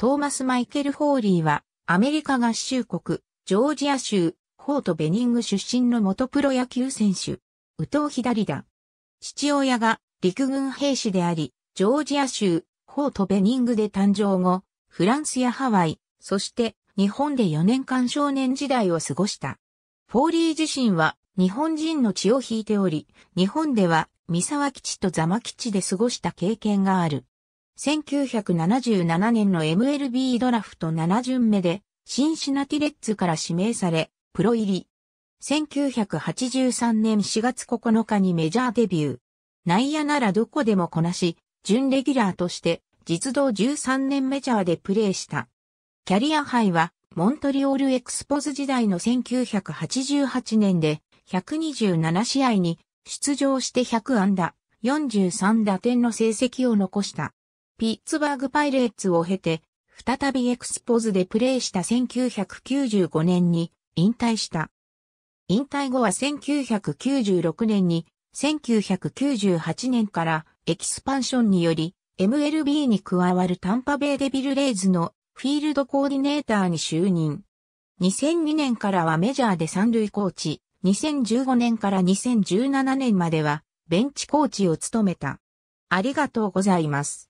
トーマス・マイケル・ホーリーは、アメリカ合衆国、ジョージア州、ホート・ベニング出身の元プロ野球選手、宇藤左だ。父親が陸軍兵士であり、ジョージア州、ホート・ベニングで誕生後、フランスやハワイ、そして日本で4年間少年時代を過ごした。フォーリー自身は日本人の血を引いており、日本では三沢基地と座間基地で過ごした経験がある。1977年の MLB ドラフト7巡目で、シンシナティレッツから指名され、プロ入り。1983年4月9日にメジャーデビュー。内野ならどこでもこなし、準レギュラーとして、実動13年メジャーでプレーした。キャリア杯は、モントリオールエクスポズ時代の1988年で、127試合に出場して100安打、43打点の成績を残した。ピッツバーグパイレーツを経て、再びエクスポズでプレーした1995年に引退した。引退後は1996年に、1998年からエキスパンションにより MLB に加わるタンパベイデビルレイズのフィールドコーディネーターに就任。2002年からはメジャーで三塁コーチ、2015年から2017年まではベンチコーチを務めた。ありがとうございます。